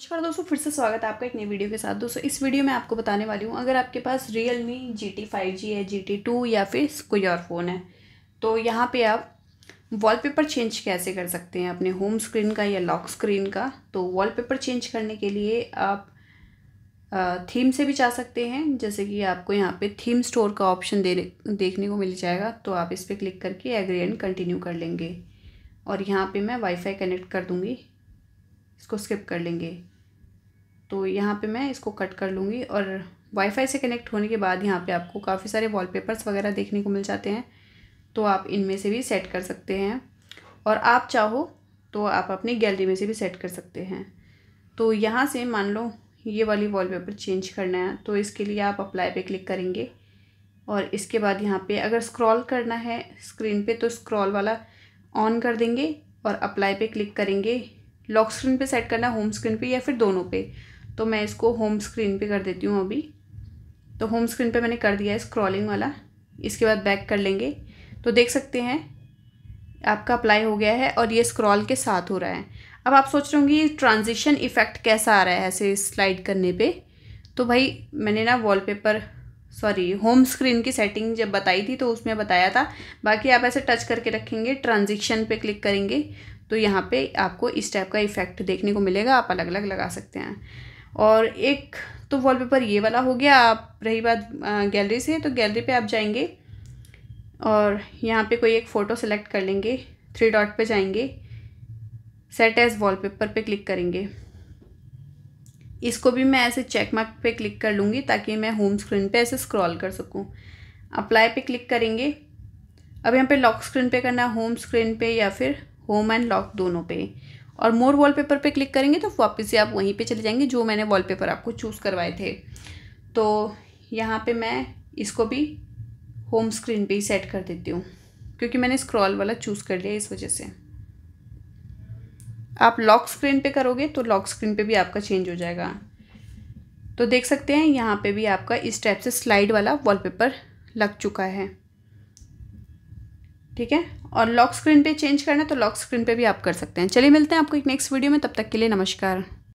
नमस्कार दोस्तों फिर से स्वागत है आपका एक नई वीडियो के साथ दोस्तों इस वीडियो में आपको बताने वाली हूँ अगर आपके पास Realme G T five G है जी टी टू या फिर कोई और फ़ोन है तो यहाँ पे आप वॉलपेपर चेंज कैसे कर सकते हैं अपने होम स्क्रीन का या लॉक स्क्रीन का तो वॉलपेपर चेंज करने के लिए आप थीम से भी जा सकते हैं जैसे कि आपको यहाँ पे थीम स्टोर का ऑप्शन दे देखने को मिल जाएगा तो आप इस पर क्लिक करके एग्री एंड कंटिन्यू कर लेंगे और यहाँ पर मैं वाईफाई कनेक्ट कर दूँगी इसको स्किप कर लेंगे तो यहाँ पे मैं इसको कट कर लूँगी और वाईफाई से कनेक्ट होने के बाद यहाँ पे आपको काफ़ी सारे वॉलपेपर्स वगैरह देखने को मिल जाते हैं तो आप इनमें से भी सेट कर सकते हैं और आप चाहो तो आप अपनी गैलरी में से भी सेट कर सकते हैं तो यहाँ से मान लो ये वाली वॉलपेपर चेंज करना है तो इसके लिए आप अप्लाई पे क्लिक करेंगे और इसके बाद यहाँ पे अगर स्क्रॉल करना है स्क्रीन पे तो स्क्रॉल वाला ऑन कर देंगे और अप्लाई पे क्लिक करेंगे लॉक स्क्रीन पे सेट करना है होम स्क्रीन पे या फिर दोनों पे तो मैं इसको होम स्क्रीन पे कर देती हूँ अभी तो होम स्क्रीन पे मैंने कर दिया है स्क्रॉलिंग वाला इसके बाद बैक कर लेंगे तो देख सकते हैं आपका अप्लाई हो गया है और ये स्क्रॉल के साथ हो रहा है अब आप सोच रहे होंगे ट्रांजिशन इफ़ेक्ट कैसा आ रहा है ऐसे स्लाइड करने पर तो भाई मैंने ना वॉल सॉरी होम स्क्रीन की सेटिंग जब बताई थी तो उसमें बताया था बाकी आप ऐसे टच करके रखेंगे ट्रांजिक्शन पे क्लिक करेंगे तो यहाँ पे आपको इस टाइप का इफ़ेक्ट देखने को मिलेगा आप अलग अलग लगा सकते हैं और एक तो वॉलपेपर ये वाला हो गया आप रही बात गैलरी से तो गैलरी पे आप जाएंगे और यहाँ पे कोई एक फ़ोटो सेलेक्ट कर लेंगे थ्री डॉट पे जाएंगे सेट एज वॉलपेपर पे क्लिक करेंगे इसको भी मैं ऐसे चेक मार्क पे क्लिक कर लूँगी ताकि मैं होम स्क्रीन पे ऐसे स्क्रॉल कर सकूँ अप्लाई पे क्लिक करेंगे अब यहाँ पे लॉक स्क्रीन पे करना होम स्क्रीन पे या फिर होम एंड लॉक दोनों पे और मोर वॉलपेपर पे क्लिक करेंगे तो वापस से आप वहीं पे चले जाएंगे जो मैंने वॉलपेपर आपको चूज़ करवाए थे तो यहाँ पे मैं इसको भी होम स्क्रीन पे ही सेट कर देती हूँ क्योंकि मैंने स्क्रॉल वाला चूज़ कर लिया इस वजह से आप लॉक स्क्रीन पे करोगे तो लॉक स्क्रीन पे भी आपका चेंज हो जाएगा तो देख सकते हैं यहाँ पे भी आपका इस टाइप से स्लाइड वाला वॉलपेपर लग चुका है ठीक है और लॉक स्क्रीन पे चेंज करना है तो लॉक स्क्रीन पे भी आप कर सकते हैं चलिए मिलते हैं आपको एक नेक्स्ट वीडियो में तब तक के लिए नमस्कार